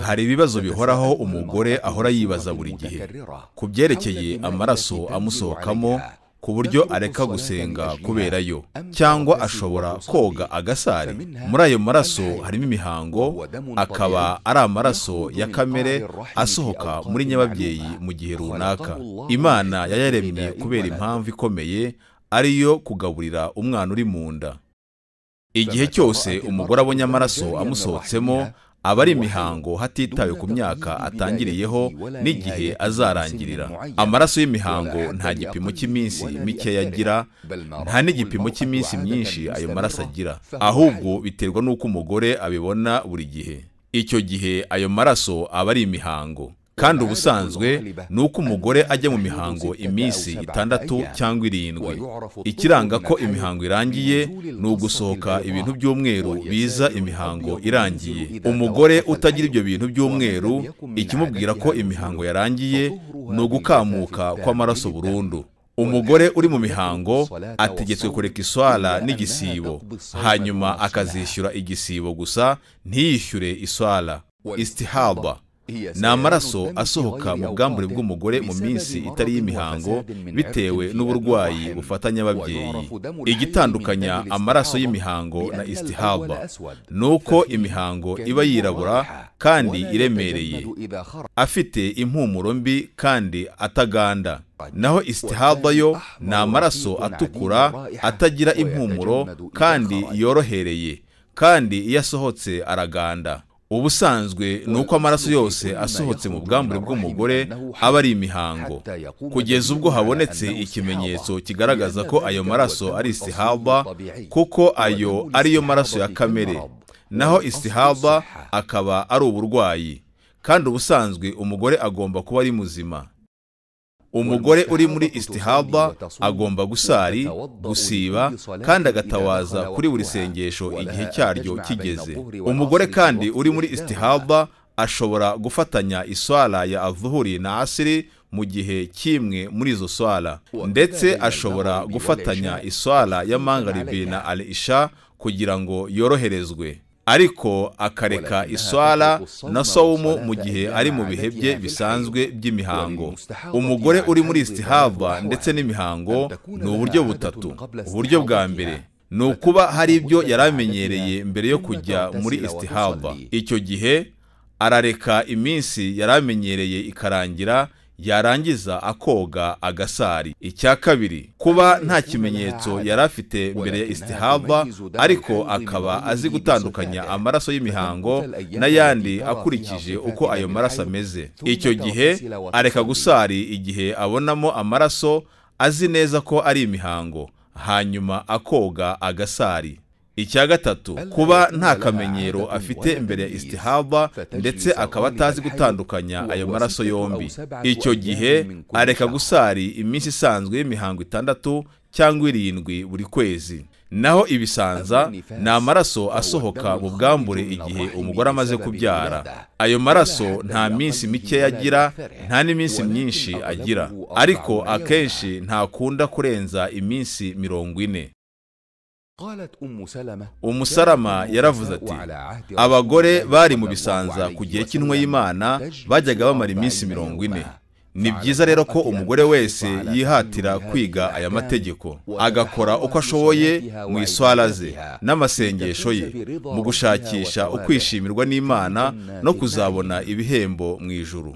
hari ibibazo bihoraho umugore ahora yibaza buri gihe ku byerekeye amaraso amusohokamo ku buryo areka gusenga kubera yo cyangwa ashobora koga agasari muri ayo maraso harimo imihango akaba ari amaraso ya kamere asohoka muri nyababyeyi mu gihe runaka imana yayaremye kubera impamvu ikomeye ariyo kugaburira umwana uri mu nda igihe cyose umugore abonye amaraso amusohotsemo aba ari imihango hatitawe ku myaka atangiriyeho n'igihe azarangirira amaraso y'imihango nta gipimo cy'iminsi mike yagira nta n'igipimo cy'iminsi myinshi ayo maraso agira ahubwo biterwa n'uko umugore abibona buri gihe icyo gihe ayo maraso aba ari imihango kandi ubusanzwe ni uko umugore ajya mu mihango iminsi itandatu cyangwa irindwi ikiranga ko imihango irangiye ni ugusohoka ibintu by'umweru biza imihango irangiye umugore utagira ibyo bintu by'umweru ikimubwira ko imihango yarangiye ni ugukamuka kw'amaraso burundu umugore uri mu mihango ategetswe kureka iswara n'igisibo hanyuma akazishyura igisibo gusa ntiyishyure iswara isitihaba ni amaraso eh, eh, asohoka mu eh, bwambure bw'umugore mu minsi itari y'imihango bitewe n'uburwayi bufatanya ababyeyi igitandukanya amaraso y'imihango na istihaba ni uko imihango iba yirabura kandi iremereye afite impumuro mbi kandi ataganda naho istihaba yo ni amaraso atukura atagira impumuro kandi yorohereye kandi iyo asohotse araganda ubusanzwe ni uko amaraso yose asohotse mu bwambure bw'umugore aba ari imihango kugeza ubwo habonetse ikimenyetso kigaragaza ko ayo maraso ari isihaba kuko ayo ariyo maraso ya kamere naho isihaba akaba ari uburwayi kandi ubusanzwe umugore agomba kuba ari muzima umugore uri muri istihaba agomba gusari gusiba kandi agatawaza kuri buri sengesho igihe cyaryo kigeze umugore kandi uri muri istihaba ashobora gufatanya iswara ya avuhuri na asiri mu gihe kimwe muri izo swara ndetse ashobora gufatanya iswara ya mangaribi na al isha kugira ngo yoroherezwe ariko akareka iswara na sawumu mu gihe ari mu bihe bye bisanzwe by'imihango umugore uri muri isitihava ndetse n'imihango ni uburyo butatu uburyo bwa mbere ni ukuba hari ibyo yari amenyereye mbere yo kujya muri isitihava icyo gihe arareka iminsi yari amenyereye ikarangira yarangiza akoga agasari icya kabiri kuba nta kimenyetso yari afite mbere ya istihaba ariko akaba azi gutandukanya amaraso y'imihango n'ayandi akurikije uko ayo maraso ameze icyo gihe areka gusari igihe abonamo amaraso azi neza ko ari imihango hanyuma akoga agasari icya gatatu kuba nta kamenyero afite imbere ya istihaba ndetse akaba atazi gutandukanya ayo maraso yombi icyo gihe areka gusari iminsi isanzwe y'imihango itandatu cyangwa irindwi buri kwezi naho ibisanza ni amaraso asohoka mu bwambure igihe umugore amaze kubyara ayo maraso nta minsi mike agira nta n'iminsi myinshi agira ariko akenshi ntakunda kurenza iminsi mirongo ine umusalama yaravuze ati abagore bari mu bisanza ku gihe cy'intumwa y'imana bajyaga bamara iminsi mirongo ine ni byiza rero ko umugore wese yihatira kwiga aya mategeko agakora uko ashoboye mu iswara ze n'amasengesho ye mu gushakisha ukwishimirwa n'imana no kuzabona ibihembo mu ijuru